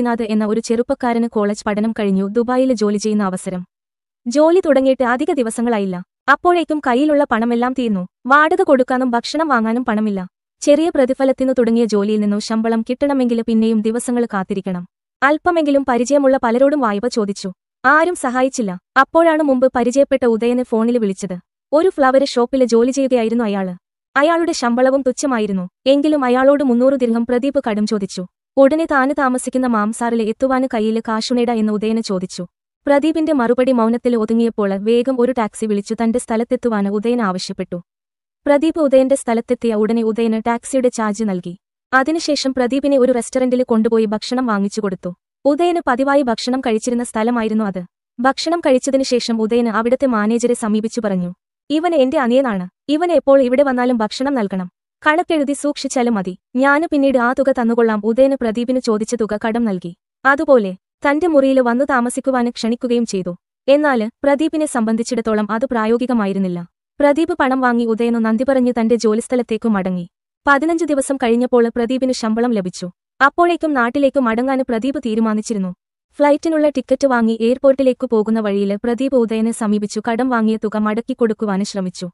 ഗോപിനാഥ് എന്ന ഒരു ചെറുപ്പക്കാരന് കോളേജ് പഠനം കഴിഞ്ഞു ദുബായിൽ ജോലി ചെയ്യുന്ന അവസരം ജോലി തുടങ്ങിയിട്ട് അധിക ദിവസങ്ങളായില്ല അപ്പോഴേക്കും കയ്യിലുള്ള പണമെല്ലാം തീർന്നു വാടക കൊടുക്കാനും ഭക്ഷണം വാങ്ങാനും പണമില്ല ചെറിയ പ്രതിഫലത്തിനു തുടങ്ങിയ ജോലിയിൽ നിന്നു ശമ്പളം കിട്ടണമെങ്കിൽ പിന്നെയും ദിവസങ്ങൾ കാത്തിരിക്കണം അല്പമെങ്കിലും പരിചയമുള്ള പലരോടും വായ്പ ചോദിച്ചു ആരും സഹായിച്ചില്ല അപ്പോഴാണ് മുമ്പ് പരിചയപ്പെട്ട ഉദയനെ ഫോണിൽ വിളിച്ചത് ഒരു ഫ്ലവർ ഷോപ്പിൽ ജോലി ചെയ്യുകയായിരുന്നു അയാള് അയാളുടെ ശമ്പളവും തുച്ഛമായിരുന്നു എങ്കിലും അയാളോട് മുന്നൂറ് ദിർഹം പ്രദീപ് കടും ചോദിച്ചു ഉടനെ താന് താമസിക്കുന്ന മാംസാറിലെ എത്തുവാന് കയ്യില് കാശുണേട എന്ന് ഉദയന് ചോദിച്ചു പ്രദീപിന്റെ മറുപടി മൗനത്തിൽ ഒതുങ്ങിയപ്പോൾ വേഗം ഒരു ടാക്സി വിളിച്ചു തന്റെ സ്ഥലത്തെത്തുവാന് ഉദയൻ ആവശ്യപ്പെട്ടു പ്രദീപ് ഉദയന്റെ സ്ഥലത്തെത്തിയ ഉടനെ ഉദയന് ടാക്സിയുടെ ചാർജ് നൽകി അതിനുശേഷം പ്രദീപിനെ ഒരു റെസ്റ്റോറന്റിൽ കൊണ്ടുപോയി ഭക്ഷണം വാങ്ങിച്ചു കൊടുത്തു ഉദയന് പതിവായി ഭക്ഷണം കഴിച്ചിരുന്ന സ്ഥലമായിരുന്നു അത് ഭക്ഷണം കഴിച്ചതിനു ശേഷം ഉദയന് അവിടത്തെ മാനേജരെ സമീപിച്ചു പറഞ്ഞു ഇവൻ എന്റെ അനിയനാണ് ഇവൻ എപ്പോൾ ഇവിടെ വന്നാലും ഭക്ഷണം നൽകണം കണക്കെഴുതി സൂക്ഷിച്ചാലും മതി ഞാന് പിന്നീട് ആ തുക തന്നുകൊള്ളാം ഉദയന് പ്രദീപിന് ചോദിച്ച തുക കടം നൽകി അതുപോലെ തന്റെ മുറിയിൽ വന്നു താമസിക്കുവാന് ക്ഷണിക്കുകയും ചെയ്തു എന്നാല് പ്രദീപിനെ സംബന്ധിച്ചിടത്തോളം അത് പ്രായോഗികമായിരുന്നില്ല പ്രദീപ് പണം വാങ്ങി ഉദയനു നന്ദി പറഞ്ഞ് തന്റെ ജോലിസ്ഥലത്തേക്കു മടങ്ങി പതിനഞ്ചു ദിവസം കഴിഞ്ഞപ്പോൾ പ്രദീപിന് ശമ്പളം ലഭിച്ചു അപ്പോഴേക്കും നാട്ടിലേക്കു മടങ്ങാൻ പ്രദീപ് തീരുമാനിച്ചിരുന്നു ഫ്ലൈറ്റിനുള്ള ടിക്കറ്റ് വാങ്ങി എയർപോർട്ടിലേക്കു പോകുന്ന വഴിയിൽ പ്രദീപ് ഉദയനെ സമീപിച്ചു കടം വാങ്ങിയ തുക മടക്കി ശ്രമിച്ചു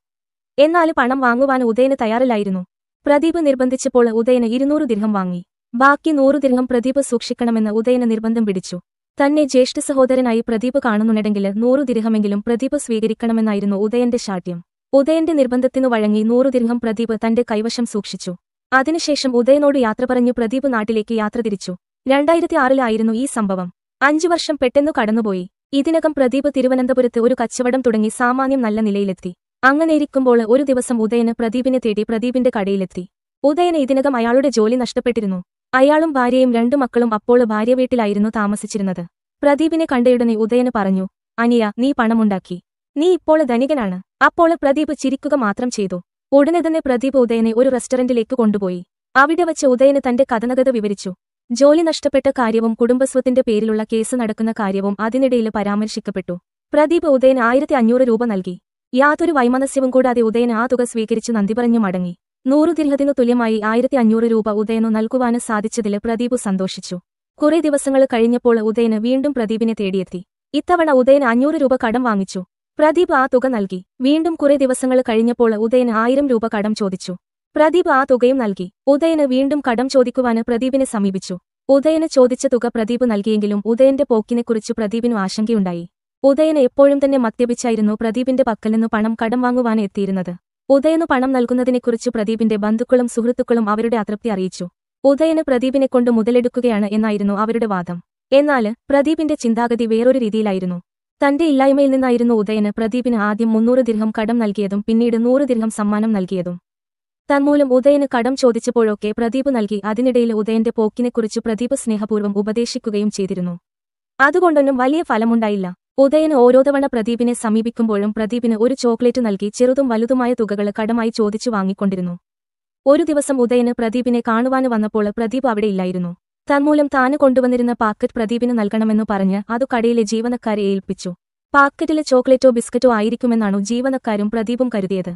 എന്നാൽ പണം വാങ്ങുവാൻ ഉദയന് തയ്യാറില്ലായിരുന്നു പ്രദീപ് നിർബന്ധിച്ചപ്പോൾ ഉദയന് ഇരുന്നൂറ് ദിർഹം വാങ്ങി ബാക്കി നൂറു ദിർഹം പ്രദീപ് സൂക്ഷിക്കണമെന്ന് ഉദയന് നിർബന്ധം പിടിച്ചു തന്നെ ജ്യേഷ്ഠ സഹോദരനായി പ്രദീപ് കാണുന്നുണ്ടെങ്കിൽ നൂറു ദിർഹമെങ്കിലും പ്രദീപ് സ്വീകരിക്കണമെന്നായിരുന്നു ഉദയന്റെ ശാഠ്യം ഉദയന്റെ നിർബന്ധത്തിനു വഴങ്ങി നൂറു ദിർഹം പ്രദീപ് തന്റെ കൈവശം സൂക്ഷിച്ചു അതിനുശേഷം ഉദയനോട് യാത്ര പറഞ്ഞു പ്രദീപ് നാട്ടിലേക്ക് യാത്ര തിരിച്ചു രണ്ടായിരത്തി ആറിലായിരുന്നു ഈ സംഭവം അഞ്ചു വർഷം പെട്ടെന്നു കടന്നുപോയി ഇതിനകം പ്രദീപ് തിരുവനന്തപുരത്ത് ഒരു കച്ചവടം തുടങ്ങി സാമാന്യം നല്ല നിലയിലെത്തി അങ്ങനെയിരിക്കുമ്പോൾ ഒരു ദിവസം ഉദയന് പ്രദീപിനെ തേടി പ്രദീപിന്റെ കടയിലെത്തി ഉദയന് ഇതിനകം അയാളുടെ ജോലി നഷ്ടപ്പെട്ടിരുന്നു അയാളും ഭാര്യയും രണ്ടു മക്കളും അപ്പോൾ ഭാര്യ വീട്ടിലായിരുന്നു താമസിച്ചിരുന്നത് പ്രദീപിനെ കണ്ടയുടനെ ഉദയന് പറഞ്ഞു അനിയ നീ പണമുണ്ടാക്കി നീ ഇപ്പോൾ ധനികനാണ് അപ്പോൾ പ്രദീപ് ചിരിക്കുക മാത്രം ചെയ്തു ഉടനെ തന്നെ പ്രദീപ് ഉദയനെ ഒരു റെസ്റ്റോറന്റിലേക്ക് കൊണ്ടുപോയി അവിടെ വച്ച് ഉദയന് തന്റെ കഥനകഥ വിവരിച്ചു ജോലി നഷ്ടപ്പെട്ട കാര്യവും കുടുംബസ്വത്തിന്റെ പേരിലുള്ള കേസ് നടക്കുന്ന കാര്യവും അതിനിടയിൽ പരാമർശിക്കപ്പെട്ടു പ്രദീപ് ഉദയൻ ആയിരത്തി അഞ്ഞൂറ് രൂപ നൽകി യാതൊരു വൈമനസ്യവും കൂടാതെ ഉദയൻ ആ തുക സ്വീകരിച്ചു നന്ദി പറഞ്ഞു മടങ്ങി നൂറു ദിർഹത്തിനു തുല്യമായി ആയിരത്തി അഞ്ഞൂറ് രൂപ ഉദയനു നൽകുവാനും സാധിച്ചതിൽ പ്രദീപ് സന്തോഷിച്ചു കുറേ ദിവസങ്ങൾ കഴിഞ്ഞപ്പോൾ ഉദയന് വീണ്ടും പ്രദീപിനെ തേടിയെത്തി ഇത്തവണ ഉദയൻ അഞ്ഞൂറ് രൂപ കടം വാങ്ങിച്ചു പ്രദീപ് ആ തുക നൽകി വീണ്ടും കുറേ ദിവസങ്ങൾ കഴിഞ്ഞപ്പോൾ ഉദയൻ ആയിരം രൂപ കടം ചോദിച്ചു പ്രദീപ് ആ തുകയും നൽകി ഉദയന് വീണ്ടും കടം ചോദിക്കുവാന് പ്രദീപിനെ സമീപിച്ചു ഉദയന് ചോദിച്ച തുക പ്രദീപ് നൽകിയെങ്കിലും ഉദയന്റെ പോക്കിനെക്കുറിച്ച് പ്രദീപിനു ആശങ്കയുണ്ടായി ഉദയന് എപ്പോഴും തന്നെ മദ്യപിച്ചായിരുന്നു പ്രദീപിന്റെ പക്കൽ നിന്ന് പണം കടം വാങ്ങുവാൻ എത്തിയിരുന്നത് ഉദയന് പണം നൽകുന്നതിനെക്കുറിച്ച് പ്രദീപിന്റെ ബന്ധുക്കളും സുഹൃത്തുക്കളും അവരുടെ അതൃപ്തി അറിയിച്ചു ഉദയന് പ്രദീപിനെ കൊണ്ട് മുതലെടുക്കുകയാണ് എന്നായിരുന്നു അവരുടെ വാദം എന്നാൽ പ്രദീപിന്റെ ചിന്താഗതി വേറൊരു രീതിയിലായിരുന്നു തന്റെ ഇല്ലായ്മയിൽ നിന്നായിരുന്നു ഉദയന് പ്രദീപിന് ആദ്യം മുന്നൂറ് ദിർഹം കടം നൽകിയതും പിന്നീട് നൂറ് ദിർഹം സമ്മാനം നൽകിയതും തന്മൂലം ഉദയന് കടം ചോദിച്ചപ്പോഴൊക്കെ പ്രദീപ് നൽകി അതിനിടയിൽ ഉദയന്റെ പോക്കിനെക്കുറിച്ച് പ്രദീപ് സ്നേഹപൂർവ്വം ഉപദേശിക്കുകയും ചെയ്തിരുന്നു അതുകൊണ്ടൊന്നും വലിയ ഫലമുണ്ടായില്ല ഉദയൻ ഓരോ തവണ പ്രദീപിനെ സമീപിക്കുമ്പോഴും പ്രദീപിന് ഒരു ചോക്ലേറ്റ് നൽകി ചെറുതും വലുതുമായ തുകകൾ കടമായി ചോദിച്ചു വാങ്ങിക്കൊണ്ടിരുന്നു ഒരു ദിവസം ഉദയന് പ്രദീപിനെ കാണുവാന് വന്നപ്പോൾ പ്രദീപ് അവിടെയില്ലായിരുന്നു തന്മൂലം താന് കൊണ്ടുവന്നിരുന്ന പാക്കറ്റ് പ്രദീപിന് നൽകണമെന്നു പറഞ്ഞ് അതു കടയിലെ ജീവനക്കാരെ ഏൽപ്പിച്ചു പാക്കറ്റിലെ ചോക്ലേറ്റോ ബിസ്ക്കറ്റോ ആയിരിക്കുമെന്നാണു ജീവനക്കാരും പ്രദീപും കരുതിയത്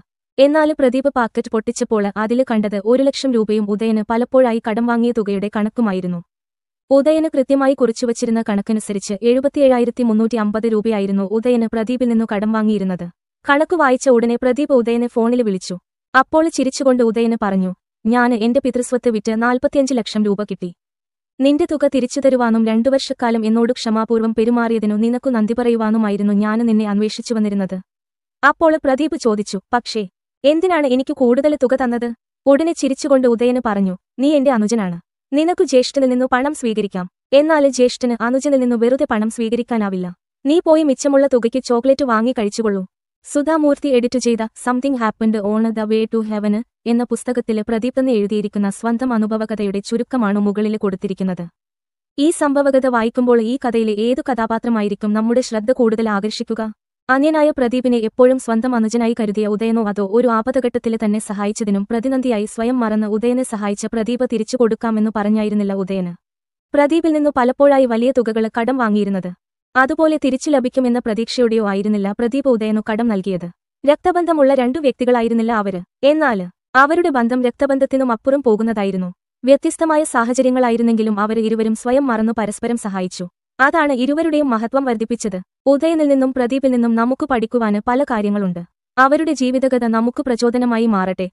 എന്നാൽ പ്രദീപ് പാക്കറ്റ് പൊട്ടിച്ചപ്പോൾ അതിൽ കണ്ടത് ഒരു ലക്ഷം രൂപയും ഉദയന് പലപ്പോഴായി കടം വാങ്ങിയ തുകയുടെ കണക്കുമായിരുന്നു ഉദയന് കൃത്യമായി കുറിച്ചുവച്ചിരുന്ന കണക്കനുസരിച്ച് എഴുപത്തിയേഴായിരത്തി മുന്നൂറ്റി അമ്പത് രൂപയായിരുന്നു ഉദയന് പ്രദീപിൽ നിന്നു കടം വാങ്ങിയിരുന്നത് കണക്ക് വായിച്ച ഉടനെ പ്രദീപ് ഉദയനെ ഫോണിൽ വിളിച്ചു അപ്പോൾ ചിരിച്ചുകൊണ്ട് ഉദയന് പറഞ്ഞു ഞാൻ എന്റെ പിതൃസ്വത്ത് വിറ്റ് നാൽപ്പത്തിയഞ്ച് ലക്ഷം രൂപ കിട്ടി നിന്റെ തുക തിരിച്ചു തരുവാനും രണ്ടു വർഷക്കാലം എന്നോട് ക്ഷമാപൂർവ്വം പെരുമാറിയതിനു നിനക്കു നന്ദി പറയുവാനുമായിരുന്നു ഞാൻ നിന്നെ അന്വേഷിച്ചു വന്നിരുന്നത് അപ്പോൾ പ്രദീപ് ചോദിച്ചു പക്ഷേ എന്തിനാണ് എനിക്ക് കൂടുതൽ തുക തന്നത് ഉടനെ ചിരിച്ചുകൊണ്ട് ഉദയന് പറഞ്ഞു നീ എന്റെ അനുജനാണ് നിനക്കു ജ്യേഷ്ഠനിൽ നിന്നു പണം സ്വീകരിക്കാം എന്നാൽ ജ്യേഷ്ഠന് അനുജനിൽ നിന്നു വെറുതെ പണം സ്വീകരിക്കാനാവില്ല നീ പോയി മിച്ചമുള്ള തുകയ്ക്ക് ചോക്ലേറ്റ് വാങ്ങി കഴിച്ചുകൊള്ളൂ സുധാമൂർത്തി എഡിറ്റ് ചെയ്ത something happened on the way to ഹെവന് എന്ന പുസ്തകത്തിലെ പ്രദീപ് എന്ന് എഴുതിയിരിക്കുന്ന സ്വന്തം അനുഭവകഥയുടെ ചുരുക്കമാണ് മുകളിൽ കൊടുത്തിരിക്കുന്നത് ഈ സംഭവകഥ വായിക്കുമ്പോൾ ഈ കഥയിലെ ഏതു കഥാപാത്രമായിരിക്കും നമ്മുടെ ശ്രദ്ധ കൂടുതൽ ആകർഷിക്കുക അന്യനായ പ്രദീപിനെ എപ്പോഴും സ്വന്തം അനുജനായി കരുതിയ ഉദയനോ അതോ ഒരു ആപതഘട്ടത്തിലെ തന്നെ സഹായിച്ചതിനും പ്രതിനന്ധിയായി സ്വയം മറന്ന് ഉദയനെ സഹായിച്ച പ്രദീപ് തിരിച്ചു കൊടുക്കാമെന്നു പറഞ്ഞായിരുന്നില്ല ഉദയന് പ്രദീപിൽ നിന്നു പലപ്പോഴായി വലിയ തുകകൾ കടം വാങ്ങിയിരുന്നത് അതുപോലെ തിരിച്ചു ലഭിക്കുമെന്ന പ്രതീക്ഷയുടെയോ ആയിരുന്നില്ല പ്രദീപ് ഉദയനു കടം നൽകിയത് രക്തബന്ധമുള്ള രണ്ടു വ്യക്തികളായിരുന്നില്ല അവര് എന്നാൽ അവരുടെ ബന്ധം രക്തബന്ധത്തിനും അപ്പുറം പോകുന്നതായിരുന്നു വ്യത്യസ്തമായ സാഹചര്യങ്ങളായിരുന്നെങ്കിലും അവർ ഇരുവരും സ്വയം മറന്നു പരസ്പരം സഹായിച്ചു അതാണ് ഇരുവരുടെയും മഹത്വം വർദ്ധിപ്പിച്ചത് ഉദയനിൽ നിന്നും പ്രദീപിൽ നിന്നും നമുക്ക് പഠിക്കുവാന് പല കാര്യങ്ങളുണ്ട് അവരുടെ ജീവിതകഥ നമുക്ക് പ്രചോദനമായി മാറട്ടെ